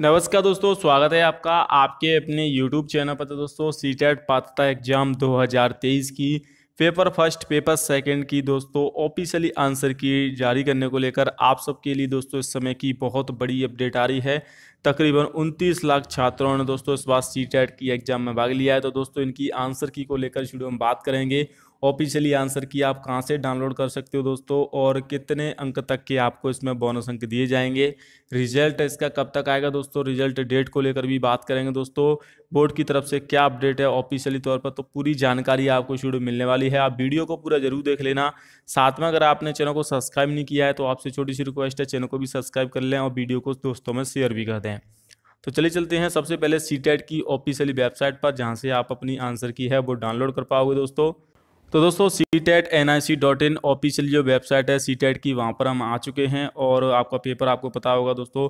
नमस्कार दोस्तों स्वागत है आपका आपके अपने यूट्यूब चैनल पर तो दोस्तों सी टेट e पात्रता एग्जाम 2023 की पेपर फर्स्ट पेपर सेकंड की दोस्तों ऑफिशियली आंसर की जारी करने को लेकर आप सबके लिए दोस्तों इस समय की बहुत बड़ी अपडेट आ रही है तकरीबन उनतीस लाख छात्रों ने दोस्तों इस बार सी टेट की एग्जाम में भाग लिया है तो दोस्तों इनकी आंसर की को लेकर शुरू में बात करेंगे ऑफिशियली आंसर की आप कहाँ से डाउनलोड कर सकते हो दोस्तों और कितने अंक तक के आपको इसमें बोनस अंक दिए जाएंगे रिजल्ट इसका कब तक आएगा दोस्तों रिजल्ट डेट को लेकर भी बात करेंगे दोस्तों बोर्ड की तरफ से क्या अपडेट है ऑफिशियली तौर पर तो पूरी जानकारी आपको शुरू मिलने वाली है आप वीडियो को पूरा जरूर देख लेना साथ में अगर आपने चैनल को सब्सक्राइब नहीं किया है तो आपसे छोटी सी रिक्वेस्ट है चैनल को भी सब्सक्राइब कर लें और वीडियो को दोस्तों में शेयर भी कर दें करते हैं तो चले चलते हैं सबसे पहले सी टेट की ऑफिशियली वेबसाइट पर जहाँ से आप अपनी आंसर की है वो डाउनलोड कर पाओगे दोस्तों तो दोस्तों C TET N I C dot in official जो वेबसाइट है सी टेट की वहाँ पर हम आ चुके हैं और आपका पेपर आपको पता होगा दोस्तों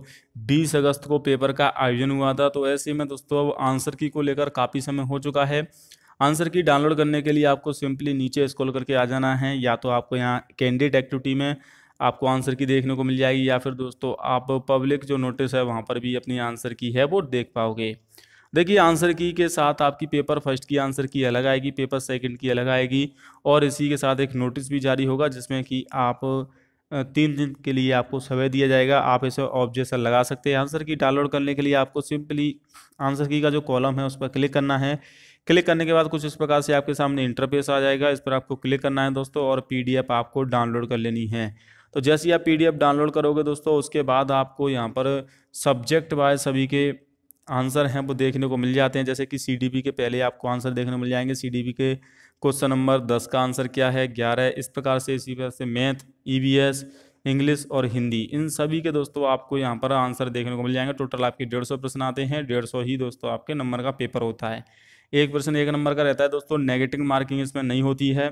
20 अगस्त को पेपर का आयोजन हुआ था तो ऐसे में दोस्तों अब आंसर की को लेकर काफ़ी समय हो चुका है आंसर की डाउनलोड करने के लिए आपको सिंपली नीचे स्क्रॉल करके आ जाना है या तो आपको यहाँ कैंडिडेट एक्टिविटी में आपको आंसर की देखने को मिल जाएगी या फिर दोस्तों आप पब्लिक जो नोटिस है वहाँ पर भी अपनी आंसर की है वो देख पाओगे देखिए आंसर की के साथ आपकी पेपर फर्स्ट की आंसर की अलग आएगी पेपर सेकंड की अलग आएगी और इसी के साथ एक नोटिस भी जारी होगा जिसमें कि आप तीन दिन के लिए आपको समय दिया जाएगा आप इसे ऑब्जेक्शन लगा सकते हैं आंसर की डाउनलोड करने के लिए आपको सिंपली आंसर की का जो कॉलम है उस पर क्लिक करना है क्लिक करने के बाद कुछ इस प्रकार से आपके सामने इंटरफेस आ जाएगा इस पर आपको क्लिक करना है दोस्तों और पी आपको डाउनलोड कर लेनी है तो जैसे ही आप पीडीएफ डाउनलोड करोगे दोस्तों उसके बाद आपको यहाँ पर सब्जेक्ट वाइज सभी के आंसर हैं वो देखने को मिल जाते हैं जैसे कि सी के पहले आपको आंसर देखने को मिल जाएंगे सी के क्वेश्चन नंबर दस का आंसर क्या है ग्यारह इस प्रकार से इसी प्रकार से मैथ ई इंग्लिश और हिंदी इन सभी के दोस्तों आपको यहाँ पर आंसर देखने को मिल जाएंगे टोटल आपके डेढ़ सौ प्रश्न आते हैं डेढ़ सौ ही दोस्तों आपके नंबर का पेपर होता है एक प्रश्न एक नंबर का रहता है दोस्तों नेगेटिव मार्किंग इसमें नहीं होती है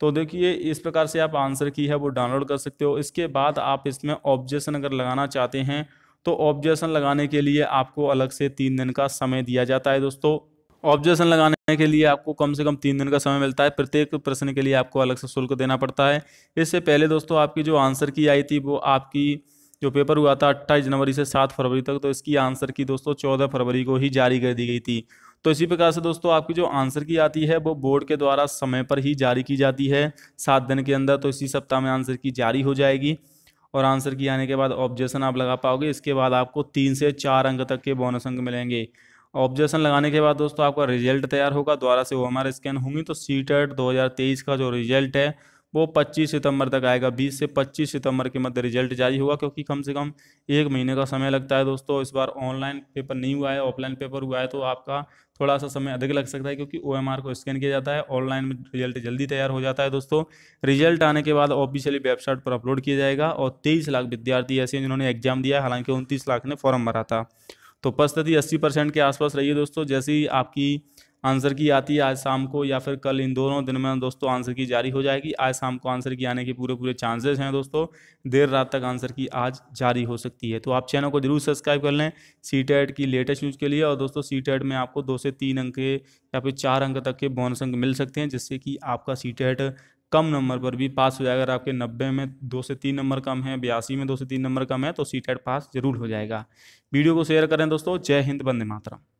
तो देखिए इस प्रकार से आप आंसर की है वो डाउनलोड कर सकते हो इसके बाद आप इसमें ऑब्जेक्शन अगर लगाना चाहते हैं तो ऑब्जेक्शन लगाने के लिए आपको अलग से तीन दिन का समय दिया जाता है दोस्तों ऑब्जेक्शन लगाने के लिए आपको कम से कम तीन दिन का समय मिलता है प्रत्येक प्रश्न के लिए आपको अलग से शुल्क देना पड़ता है इससे पहले दोस्तों आपकी जो आंसर की आई थी वो आपकी जो पेपर हुआ था अट्ठाईस जनवरी से सात फरवरी तक तो इसकी आंसर की दोस्तों चौदह फरवरी को ही जारी कर दी गई थी तो इसी प्रकार से दोस्तों आपकी जो आंसर की आती है वो बोर्ड के द्वारा समय पर ही जारी की जाती है सात दिन के अंदर तो इसी सप्ताह में आंसर की जारी हो जाएगी और आंसर की आने के बाद ऑब्जेक्शन आप लगा पाओगे इसके बाद आपको तीन से चार अंक तक के बोनस अंक मिलेंगे ऑब्जेक्शन लगाने के बाद दोस्तों आपका रिजल्ट तैयार होगा द्वारा से वो हमारे स्कैन होंगी तो सी टेट का जो रिजल्ट है वो 25 सितंबर तक आएगा 20 से 25 सितंबर के मध्य रिजल्ट जारी होगा क्योंकि कम से कम एक महीने का समय लगता है दोस्तों इस बार ऑनलाइन पेपर नहीं हुआ है ऑफलाइन पेपर हुआ है तो आपका थोड़ा सा समय अधिक लग सकता है क्योंकि ओ को स्कैन किया जाता है ऑनलाइन में रिजल्ट जल्दी तैयार हो जाता है दोस्तों रिजल्ट आने के बाद ऑफिशियली वेबसाइट पर अपलोड किया जाएगा और तेईस लाख विद्यार्थी ऐसे हैं जिन्होंने एग्जाम दिया हालांकि उनतीस लाख ने फॉर्म भरा था तो उपस्थिति अस्सी परसेंट के आसपास रही है दोस्तों जैसे ही आपकी आंसर की आती है आज शाम को या फिर कल इन दोनों दिन में दोस्तों आंसर की जारी हो जाएगी आज शाम को आंसर की आने के पूरे पूरे चांसेस हैं दोस्तों देर रात तक आंसर की आज जारी हो सकती है तो आप चैनल को जरूर सब्सक्राइब कर लें सी की लेटेस्ट न्यूज़ के लिए और दोस्तों सी में आपको दो से तीन अंक के या फिर चार अंक तक के बोनस अंक मिल सकते हैं जिससे कि आपका सी कम नंबर पर भी पास हो जाएगा अगर आपके नब्बे में दो से तीन नंबर कम है बयासी में दो से तीन नंबर कम है तो सी पास जरूर हो जाएगा वीडियो को शेयर करें दोस्तों जय हिंद बंदे मातरम